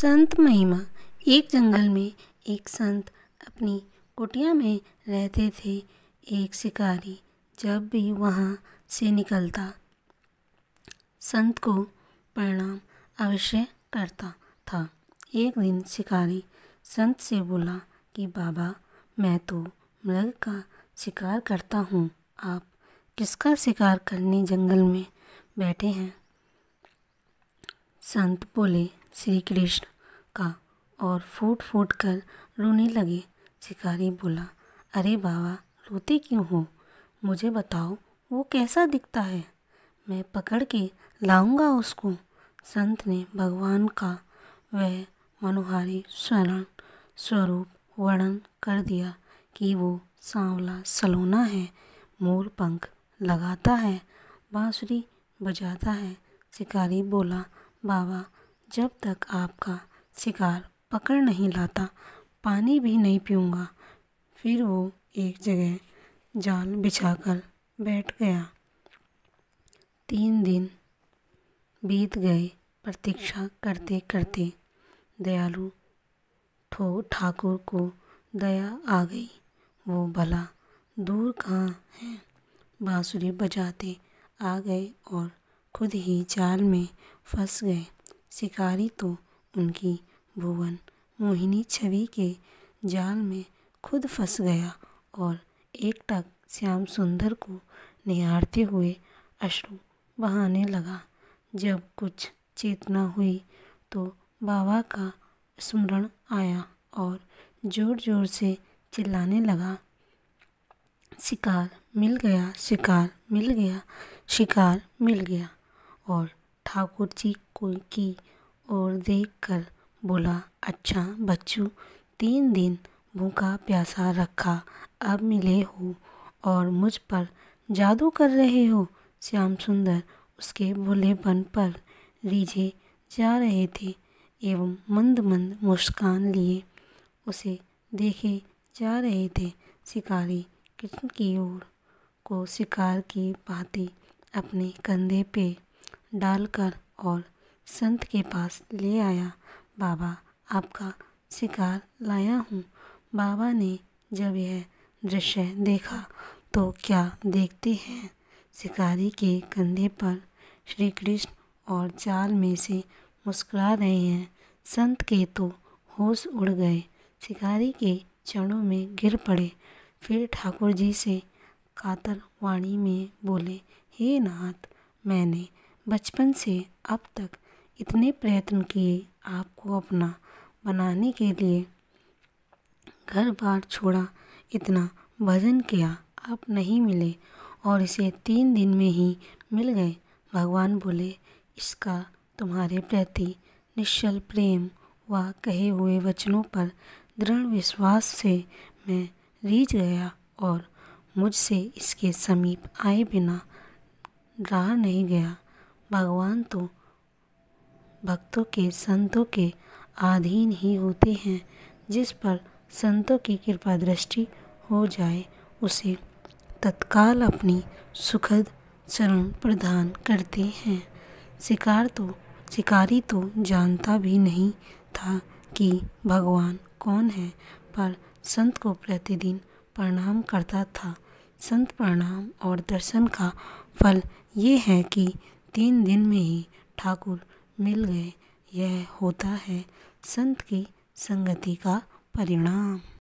संत महिमा एक जंगल में एक संत अपनी कुटिया में रहते थे एक शिकारी जब भी वहाँ से निकलता संत को प्रणाम अवश्य करता था एक दिन शिकारी संत से बोला कि बाबा मैं तो मृग का शिकार करता हूँ आप किसका शिकार करने जंगल में बैठे हैं संत बोले श्री कृष्ण का और फूट फूट कर रोने लगे शिकारी बोला अरे बाबा रोते क्यों हो मुझे बताओ वो कैसा दिखता है मैं पकड़ के लाऊंगा उसको संत ने भगवान का वह मनोहारी स्वरण स्वरूप वर्णन कर दिया कि वो सांवला सलोना है मोर पंख लगाता है बांसुरी बजाता है शिकारी बोला बाबा जब तक आपका शिकार पकड़ नहीं लाता पानी भी नहीं पीऊँगा फिर वो एक जगह जाल बिछाकर बैठ गया तीन दिन बीत गए प्रतीक्षा करते करते दयालु ठो ठाकुर को दया आ गई वो भला दूर कहाँ है बाँसुरी बजाते आ गए और खुद ही जाल में फंस गए शिकारी तो उनकी भुवन मोहिनी छवि के जाल में खुद फंस गया और एकटक श्याम सुंदर को निहारते हुए अश्रु बहाने लगा जब कुछ चेतना हुई तो बाबा का स्मरण आया और ज़ोर ज़ोर से चिल्लाने लगा शिकार मिल गया शिकार मिल गया शिकार मिल गया और ठाकुर जी को की ओर देख कर बोला अच्छा बच्चू तीन दिन भूखा प्यासा रखा अब मिले हो और मुझ पर जादू कर रहे हो श्याम सुंदर उसके भोलेपन पर रीझे जा रहे थे एवं मंद मंद मुस्कान लिए उसे देखे जा रहे थे शिकारी कृष्ण की ओर को शिकार की पाती अपने कंधे पे डालकर और संत के पास ले आया बाबा आपका शिकार लाया हूँ बाबा ने जब यह दृश्य देखा तो क्या देखते हैं शिकारी के कंधे पर श्री कृष्ण और चाल में से मुस्कुरा रहे हैं संत के तो होश उड़ गए शिकारी के चरणों में गिर पड़े फिर ठाकुर जी से कातर वाणी में बोले हे नाथ मैंने बचपन से अब तक इतने प्रयत्न किए आपको अपना बनाने के लिए घर बार छोड़ा इतना भजन किया आप नहीं मिले और इसे तीन दिन में ही मिल गए भगवान बोले इसका तुम्हारे प्रति निश्चल प्रेम व कहे हुए वचनों पर दृढ़ विश्वास से मैं रीझ गया और मुझसे इसके समीप आए बिना रहा नहीं गया भगवान तो भक्तों के संतों के अधीन ही होते हैं जिस पर संतों की कृपा दृष्टि हो जाए उसे तत्काल अपनी सुखद शरण प्रदान करते हैं शिकार तो शिकारी तो जानता भी नहीं था कि भगवान कौन है पर संत को प्रतिदिन प्रणाम करता था संत प्रणाम और दर्शन का फल ये है कि तीन दिन में ही ठाकुर मिल गए यह होता है संत की संगति का परिणाम